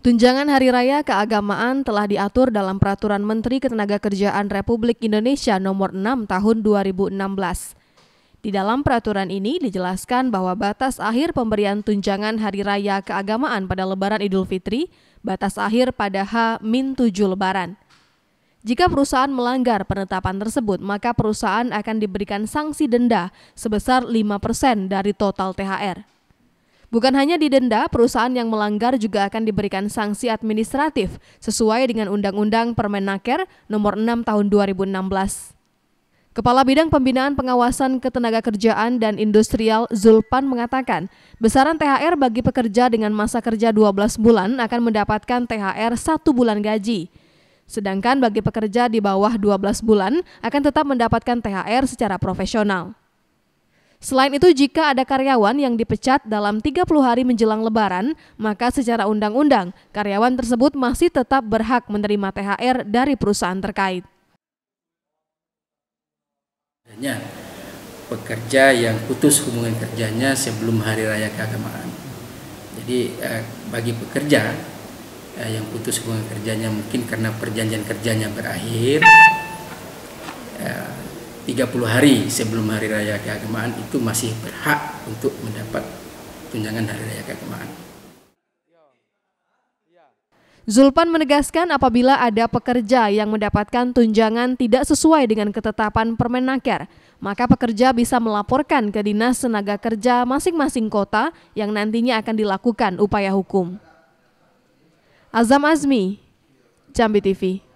Tunjangan Hari Raya Keagamaan telah diatur dalam Peraturan Menteri Ketenagakerjaan Republik Indonesia Nomor 6 Tahun 2016. Di dalam peraturan ini dijelaskan bahwa batas akhir pemberian tunjangan Hari Raya Keagamaan pada Lebaran Idul Fitri, batas akhir pada H-7 Lebaran. Jika perusahaan melanggar penetapan tersebut, maka perusahaan akan diberikan sanksi denda sebesar 5% dari total THR. Bukan hanya didenda, perusahaan yang melanggar juga akan diberikan sanksi administratif sesuai dengan Undang-Undang Permenaker Nomor 6 Tahun 2016. Kepala Bidang Pembinaan Pengawasan Ketenagakerjaan dan Industrial Zulpan mengatakan, besaran THR bagi pekerja dengan masa kerja 12 bulan akan mendapatkan THR satu bulan gaji. Sedangkan bagi pekerja di bawah 12 bulan akan tetap mendapatkan THR secara profesional. Selain itu, jika ada karyawan yang dipecat dalam 30 hari menjelang lebaran, maka secara undang-undang karyawan tersebut masih tetap berhak menerima THR dari perusahaan terkait. Hanya pekerja yang putus hubungan kerjanya sebelum hari raya keagamaan. Jadi eh, bagi pekerja eh, yang putus hubungan kerjanya mungkin karena perjanjian kerjanya berakhir, eh, 30 hari sebelum hari raya keagamaan itu masih berhak untuk mendapat tunjangan hari raya keagamaan. Zulpan menegaskan apabila ada pekerja yang mendapatkan tunjangan tidak sesuai dengan ketetapan Permenaker, maka pekerja bisa melaporkan ke Dinas Tenaga Kerja masing-masing kota yang nantinya akan dilakukan upaya hukum. Azam Azmi, Jambi TV.